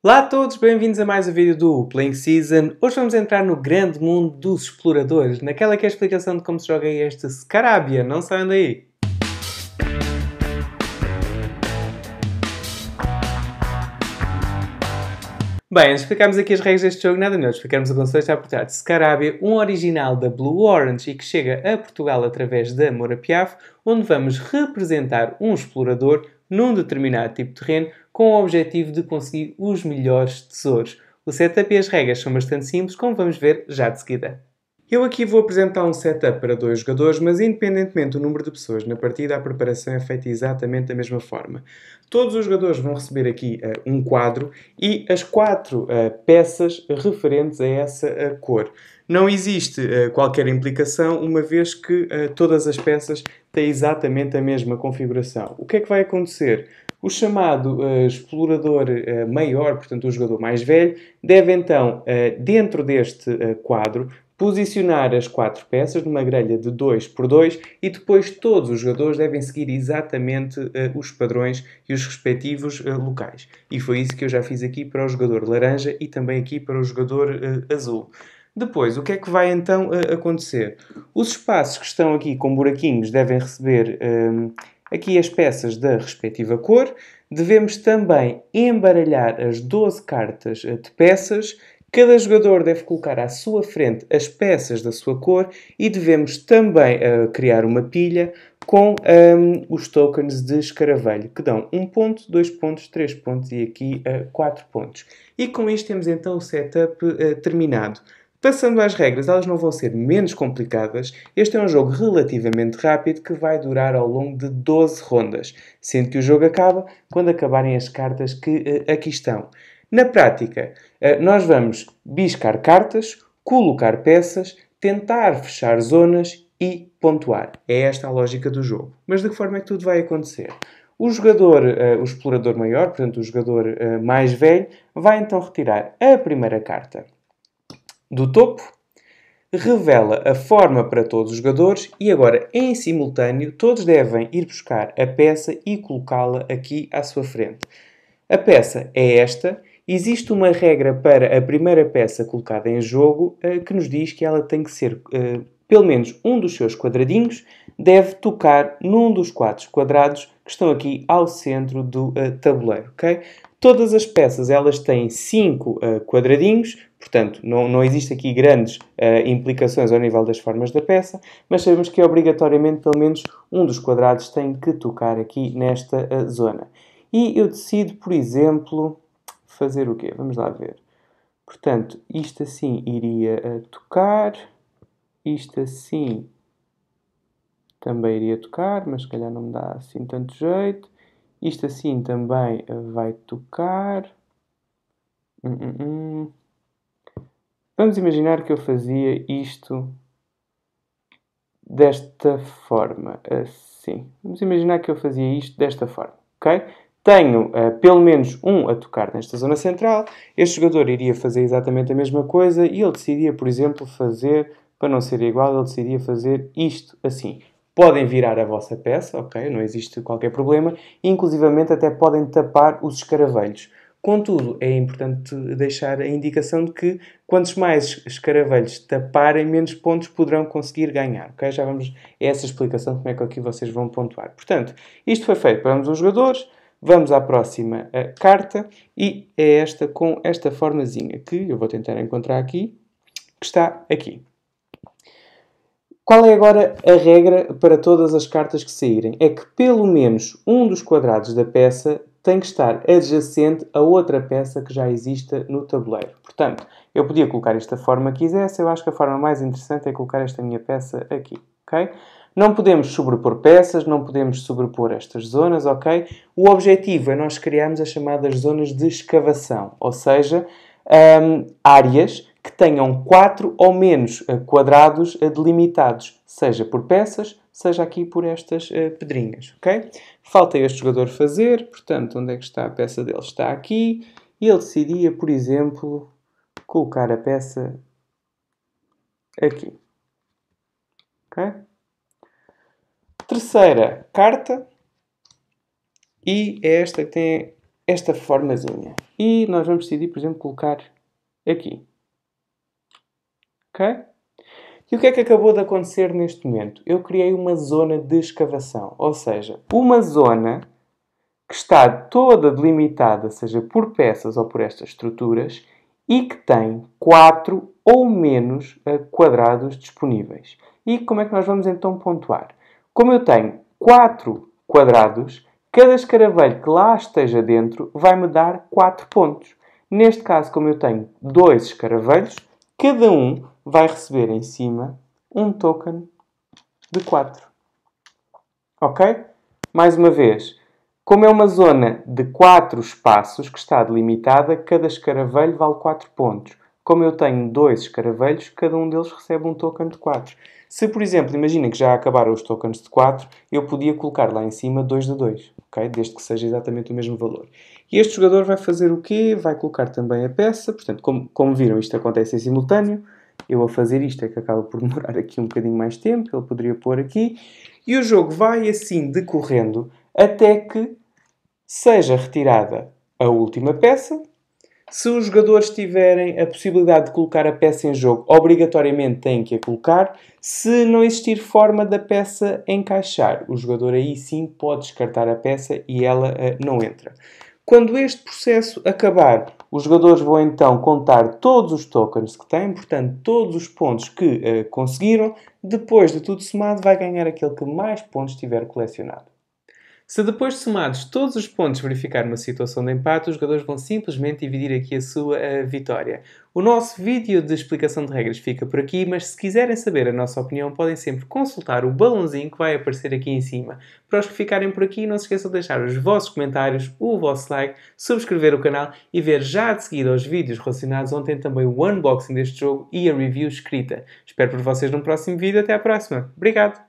Olá a todos, bem-vindos a mais um vídeo do Playing Season. Hoje vamos entrar no grande mundo dos exploradores, naquela que é a explicação de como se joga este Scarabia, não saiam daí! Bem, antes de explicarmos aqui as regras deste jogo, nada melhor explicarmos o conceito de por Scarabia, um original da Blue Orange e que chega a Portugal através da Moura Piaf, onde vamos representar um explorador num determinado tipo de terreno com o objetivo de conseguir os melhores tesouros. O setup e as regras são bastante simples, como vamos ver já de seguida. Eu aqui vou apresentar um setup para dois jogadores, mas independentemente do número de pessoas na partida, a preparação é feita exatamente da mesma forma. Todos os jogadores vão receber aqui uh, um quadro e as quatro uh, peças referentes a essa uh, cor. Não existe uh, qualquer implicação, uma vez que uh, todas as peças têm exatamente a mesma configuração. O que é que vai acontecer? O chamado uh, explorador maior, portanto o jogador mais velho, deve então, dentro deste quadro, posicionar as quatro peças numa grelha de 2 por 2 e depois todos os jogadores devem seguir exatamente uh, os padrões e os respectivos uh, locais. E foi isso que eu já fiz aqui para o jogador laranja e também aqui para o jogador uh, azul. Depois, o que é que vai então acontecer? Os espaços que estão aqui com buraquinhos devem receber um, aqui as peças da respectiva cor. Devemos também embaralhar as 12 cartas eh, de peças Cada jogador deve colocar à sua frente as peças da sua cor e devemos também uh, criar uma pilha com um, os tokens de escaravelho, que dão 1 ponto, 2 pontos, 3 pontos e aqui uh, eh, 4 pontos. E com isto temos então o setup uh, terminado. Passando às regras, elas não vão ser menos complicadas. Este é um jogo relativamente rápido que vai durar ao longo de 12 rondas, sendo que o jogo acaba quando acabarem as cartas que uh, aqui estão. Na prática, uh, nós vamos biscar cartas, colocar peças, tentar fechar zonas e pontuar. É esta a lógica do jogo. Mas de que forma é que tudo vai acontecer? O jogador, uh, o explorador maior, portanto o jogador mais velho, vai então retirar a primeira carta do topo, revela a forma para todos os jogadores e agora, em simultâneo, todos devem ir buscar a peça e colocá-la aqui à sua frente. A peça é esta. Existe uma regra para a primeira peça colocada em jogo eh, que nos diz que ela tem que ser, eh, pelo menos um dos seus quadradinhos, deve tocar num dos quatro quadrados que estão aqui ao centro do eh, tabuleiro. ok? Todas as peças elas têm 5 uh, eh, quadradinhos, portanto não, não existe aqui grandes uh, implicações ao nível das formas da peça, mas sabemos que obrigatoriamente pelo menos um dos quadrados tem que tocar aqui nesta uh, zona. E eu decido, por exemplo, fazer o quê? Vamos lá ver. Portanto, isto assim iria tocar, isto assim também iria tocar, mas se calhar não me dá assim tanto jeito isto assim também vai tocar. Hum, hum, hum. Vamos imaginar que eu fazia isto desta forma, assim. Vamos imaginar que eu fazia isto desta forma, ok? Tenho uh, pelo menos um a tocar nesta zona central. Este jogador iria fazer exatamente a mesma coisa e ele decidia, por exemplo, fazer, para não ser igual, ele decidia fazer isto assim podem virar a vossa peça, ok? Não existe qualquer problema. E, inclusivamente, até podem tapar os escaravelhos. Contudo, é importante deixar a indicação de que quantos mais escaravelhos taparem, menos pontos poderão conseguir ganhar. Okay? Já vamos a essa explicação como é que aqui vocês vão pontuar. Portanto, isto foi feito para ambos os jogadores. Vamos à próxima eh, carta e é esta com esta formazinha que eu vou tentar encontrar aqui, que está aqui. Qual é agora a regra para todas as cartas que saírem? É que pelo menos um dos quadrados da peça tem que estar adjacente a outra peça que já exista no tabuleiro. Portanto, eu podia colocar esta forma que quisesse, eu acho que a forma mais interessante é colocar esta minha peça aqui, ok? Não podemos sobrepor peças, não podemos sobrepor estas zonas, ok? O objetivo é nós criarmos as chamadas zonas de escavação, ou seja, um, áreas que tenham 4 ou menos eh, quadrados eh, delimitados, seja por peças, seja aqui por estas eh, pedrinhas, ok? Falta este jogador fazer, portanto, onde é que está a peça dele? Está aqui. E ele decidia, por exemplo, colocar a peça aqui. Ok? Terceira carta. E é esta que tem esta formazinha. E nós vamos decidir, por exemplo, colocar aqui. E o que é que acabou de acontecer neste momento? Eu criei uma zona de escavação, ou seja, uma zona que está toda delimitada, seja por peças ou por estas estruturas, e que tem 4 ou menos eh, quadrados disponíveis. E como é que nós vamos então pontuar? Como eu tenho 4 quadrados, cada escaravelho que lá esteja dentro vai-me dar 4 pontos. Neste caso, como eu tenho dois escaravelhos, cada um vai receber em cima um token de 4. Ok? Mais uma vez, como é uma zona de 4 espaços que está delimitada, cada escaravelho vale 4 pontos. Como eu tenho dois escaravelhos, cada um deles recebe um token de 4. Se, por exemplo, imaginem que já acabaram os tokens de 4, eu podia colocar lá em cima 2 de 2, ok? Desde que seja exatamente o mesmo valor. E este jogador vai fazer o quê? Vai colocar também a peça, portanto, como, como viram, isto acontece em simultâneo eu a fazer isto é que acaba por demorar aqui um bocadinho mais tempo, ele poderia pôr aqui, e o jogo vai assim decorrendo até que seja retirada a última peça. Se os jogadores tiverem a possibilidade de colocar a peça em jogo, obrigatoriamente têm que a colocar. Se não existir forma da peça encaixar, o jogador aí sim pode descartar a peça e ela uh, não entra. Quando este processo acabar, os jogadores vão então contar todos os tokens que têm, portanto, todos os pontos que uh, conseguiram. Depois de tudo somado, vai ganhar aquele que mais pontos tiver colecionado. Se depois de somados todos os pontos verificar uma situação de empate, os jogadores vão simplesmente dividir aqui a sua a eh, vitória. O nosso vídeo de explicação de regras fica por aqui, mas se quiserem saber a nossa opinião, podem sempre consultar o balãozinho que vai aparecer aqui em cima. Para os que ficarem por aqui, não se esqueçam de deixar os vossos comentários, o vosso like, subscrever o canal e ver já de seguida os vídeos relacionados ontem também o unboxing deste jogo e a review escrita. Espero por vocês num próximo vídeo. Até à próxima. Obrigado!